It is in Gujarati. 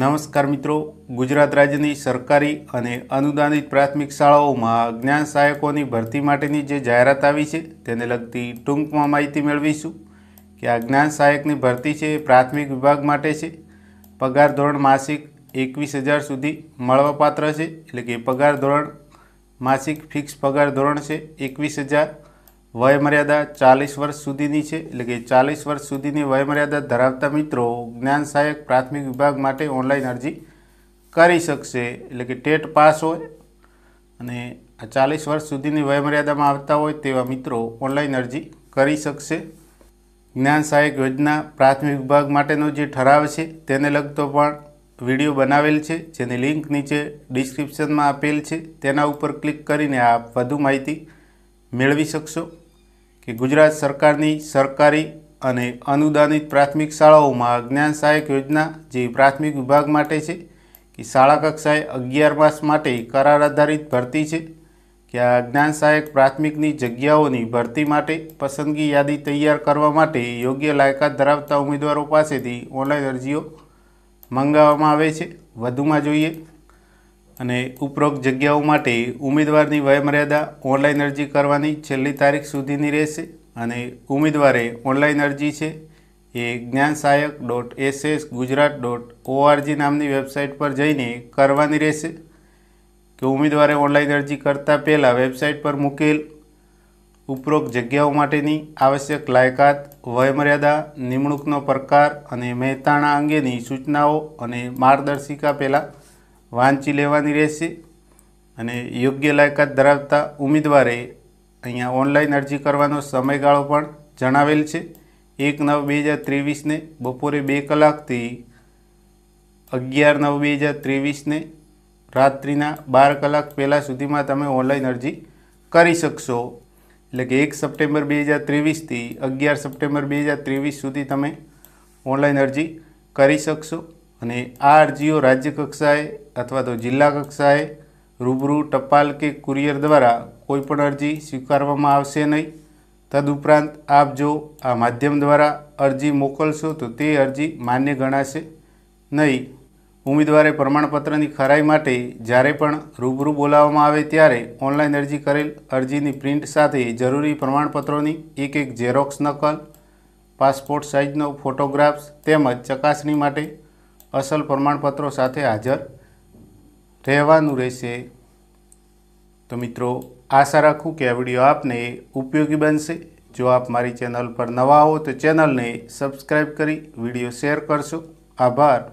નમસ્કાર મિત્રો ગુજરાત રાજ્યની સરકારી અને અનુદાનિત પ્રાથમિક શાળાઓમાં જ્ઞાન સહાયકોની ભરતી માટેની જે જાહેરાત આવી છે તેને લગતી ટૂંકમાં માહિતી મેળવીશું કે આ જ્ઞાન સહાયકની ભરતી છે એ પ્રાથમિક વિભાગ માટે છે પગાર ધોરણ માસિક એકવીસ હજાર સુધી મળવાપાત્ર છે એટલે કે પગાર ધોરણ માસિક ફિક્સ પગાર ધોરણ છે એકવીસ હજાર વયમર્યાદા ચાલીસ વર્ષ સુધીની છે એટલે કે ચાલીસ વર્ષ સુધીની વયમર્યાદા ધરાવતા મિત્રો જ્ઞાન સહાયક પ્રાથમિક વિભાગ માટે ઓનલાઈન અરજી કરી શકશે એટલે કે ટેટ પાસ હોય અને આ ચાલીસ વર્ષ સુધીની વયમર્યાદામાં આવતા હોય તેવા મિત્રો ઓનલાઈન અરજી કરી શકશે જ્ઞાન સહાયક યોજના પ્રાથમિક વિભાગ માટેનો જે ઠરાવ છે તેને લગતો પણ વિડીયો બનાવેલ છે જેની લિંક નીચે ડિસ્ક્રિપ્શનમાં આપેલ છે તેના ઉપર ક્લિક કરીને આપ વધુ માહિતી મેળવી શકશો કે ગુજરાત સરકારની સરકારી અને અનુદાનિત પ્રાથમિક શાળાઓમાં જ્ઞાન સહાયક યોજના જે પ્રાથમિક વિભાગ માટે છે કે શાળા કક્ષાએ અગિયાર માસ માટે કરાર આધારિત ભરતી છે કે આ જ્ઞાન સહાયક પ્રાથમિકની જગ્યાઓની ભરતી માટે પસંદગી યાદી તૈયાર કરવા માટે યોગ્ય લાયકાત ધરાવતા ઉમેદવારો પાસેથી ઓનલાઈન અરજીઓ મંગાવવામાં આવે છે વધુમાં જોઈએ અને ઉપરોક્ત જગ્યાઓ માટે ઉમેદવારની વયમર્યાદા ઓનલાઈન અરજી કરવાની છેલ્લી તારીખ સુધીની રહેશે અને ઉમેદવારે ઓનલાઈન અરજી છે એ Gyan Sahayak dot SS Gujarat dot ORG નામની વેબસાઇટ પર જઈને કરવાની રહેશે કે ઉમેદવારે ઓનલાઈન અરજી કરતાં પહેલાં વેબસાઇટ પર મૂકેલ ઉપરોક્ત જગ્યાઓ માટેની આવશ્યક લાયકાત વયમર્યાદા નિમણૂકનો પ્રકાર અને મહેતાણા અંગેની સૂચનાઓ અને માર્ગદર્શિકા પહેલાં વાંચી લેવાની રહેશે અને યોગ્ય લાયકાત ધરાવતા ઉમેદવારે અહીંયા ઓનલાઈન અરજી કરવાનો સમયગાળો પણ જણાવેલ છે એક નવ બે હજાર ત્રેવીસને બપોરે બે કલાકથી અગિયાર નવ બે હજાર ત્રેવીસને રાત્રિના બાર કલાક પહેલાં સુધીમાં તમે ઓનલાઈન અરજી કરી શકશો એટલે કે એક સપ્ટેમ્બર બે હજાર ત્રેવીસથી અગિયાર સપ્ટેમ્બર બે હજાર ત્રેવીસ સુધી તમે ઓનલાઈન અરજી કરી શકશો અને આ અરજીઓ રાજ્ય કક્ષાએ અથવા તો જિલ્લા કક્ષાએ રૂબરૂ ટપાલ કે કુરિયર દ્વારા કોઈપણ અરજી સ્વીકારવામાં આવશે નહીં તદુપરાંત આપ જો આ માધ્યમ દ્વારા અરજી મોકલશો તો તે અરજી માન્ય ગણાશે નહીં ઉમેદવારે પ્રમાણપત્રની ખરાઈ માટે જ્યારે પણ રૂબરૂ બોલાવવામાં આવે ત્યારે ઓનલાઈન અરજી કરેલ અરજીની પ્રિન્ટ સાથે જરૂરી પ્રમાણપત્રોની એક એક ઝેરોક્સ નકલ પાસપોર્ટ સાઇઝનો ફોટોગ્રાફ્સ તેમજ ચકાસણી માટે અસલ પ્રમાણપત્રો સાથે હાજર રહેવાનું રહેશે તો મિત્રો આશા રાખું કે આ વિડીયો આપને ઉપયોગી બનશે જો આપ મારી ચેનલ પર નવા હો તો ચેનલને સબસ્ક્રાઈબ કરી વિડીયો શેર કરશો આભાર